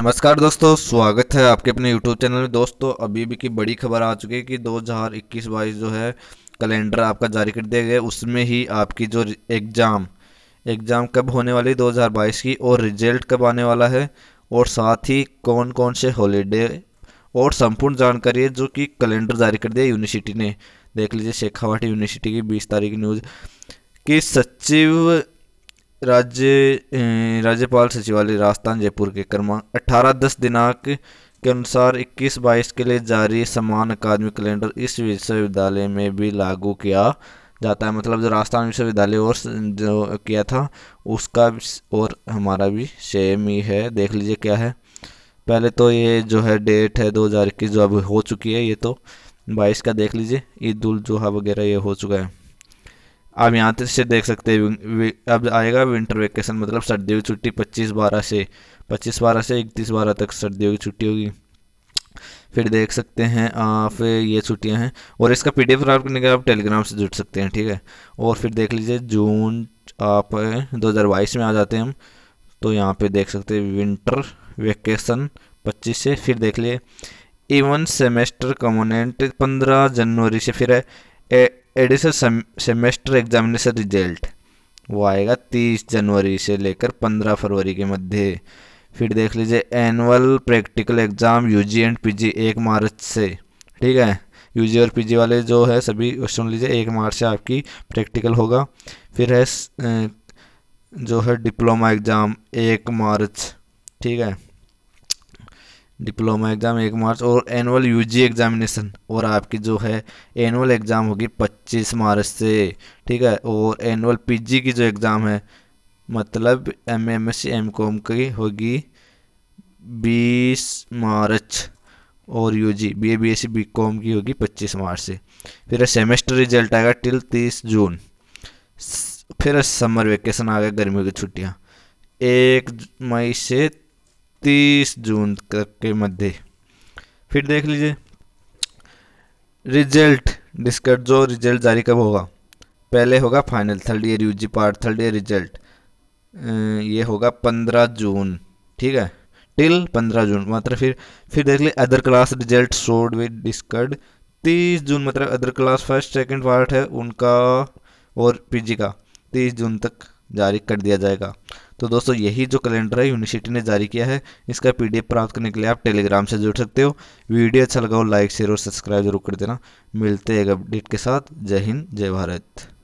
नमस्कार दोस्तों स्वागत है आपके अपने YouTube चैनल में दोस्तों अभी भी की बड़ी खबर आ चुकी है कि 2021 बाईस जो है कैलेंडर आपका जारी कर दिया गया उसमें ही आपकी जो एग्ज़ाम एग्ज़ाम कब होने वाली हज़ार 2022 की और रिजल्ट कब आने वाला है और साथ ही कौन कौन से हॉलीडे और संपूर्ण जानकारी है जो कि कैलेंडर जारी कर दिया यूनिवर्सिटी ने देख लीजिए शेखावाटी यूनिवर्सिटी की बीस तारीख न्यूज़ कि सचिव राज्य राज्यपाल सचिवालय राजस्थान जयपुर के क्रमांक अठारह दस दिनांक के अनुसार इक्कीस बाईस के लिए जारी समान अकादमिक कैलेंडर इस विश्वविद्यालय में भी लागू किया जाता है मतलब जो राजस्थान विश्वविद्यालय और जो किया था उसका और हमारा भी सेम ही है देख लीजिए क्या है पहले तो ये जो है डेट है इक्कीस जो अब हो चुकी है ये तो बाईस का देख लीजिए ईद उल जुहा वगैरह ये हो चुका है आप यहाँ से देख सकते हैं अब आएगा विंटर वेकेशन मतलब सर्दियों की छुट्टी पच्चीस बारह से पच्चीस बारह से इकतीस बारह तक सर्दियों की छुट्टी होगी फिर देख सकते हैं आप ये छुट्टियाँ हैं और इसका पी डी एफ प्राप्त करने के आप टेलीग्राम से जुड़ सकते हैं ठीक है और फिर देख लीजिए जून आप दो हज़ार बाईस में आ जाते हैं हम तो यहाँ पर देख सकते हैं विंटर वेकेशन पच्चीस से फिर देख लीजिए इवन सेमेस्टर कमोनेंट पंद्रह जनवरी से फिर है additional sem, semester examination result वो आएगा तीस जनवरी से लेकर पंद्रह फरवरी के मध्य फिर देख लीजिए annual practical exam UG and PG एक मार्च से ठीक है यूजी और पीजी वाले जो है सभी सुन लीजिए एक मार्च से आपकी प्रैक्टिकल होगा फिर है जो है डिप्लोमा एग्ज़ाम एक मार्च ठीक है डिप्लोमा एग्ज़ाम एक मार्च और एनुअल यूजी एग्ज़ामिनेशन और आपकी जो है एनुअल एग्ज़ाम होगी पच्चीस मार्च से ठीक है और एनुअल पीजी की जो एग्ज़ाम है मतलब M M S C M com की होगी बीस मार्च और U G B A B S C B com की होगी पच्चीस मार्च से फिर सेमेस्टर रिजल्ट आएगा टिल तीस जून फिर समर वेकेशन आ गया गर्मियों की छुट्टियाँ एक मई से तीस जून तक के मध्य फिर देख लीजिए रिजल्ट डिस्कट जो रिजल्ट जारी कब होगा पहले होगा फाइनल थर्ड ईयर जी पार्ट थर्ड ईयर रिजल्ट ये होगा पंद्रह जून ठीक है टिल पंद्रह जून मात्र फिर फिर देख ली other class result showed with discard तीस जून मतलब other class first second part है उनका और पीजी का तीस जून तक जारी कर दिया जाएगा तो दोस्तों यही जो कैलेंडर है यूनिवर्सिटी ने जारी किया है इसका पीडीएफ प्राप्त करने के लिए आप टेलीग्राम से जुड़ सकते हो वीडियो अच्छा लगा हो लाइक शेयर और सब्सक्राइब जरूर कर देना मिलते हैं एक अपडेट के साथ जय हिंद जय भारत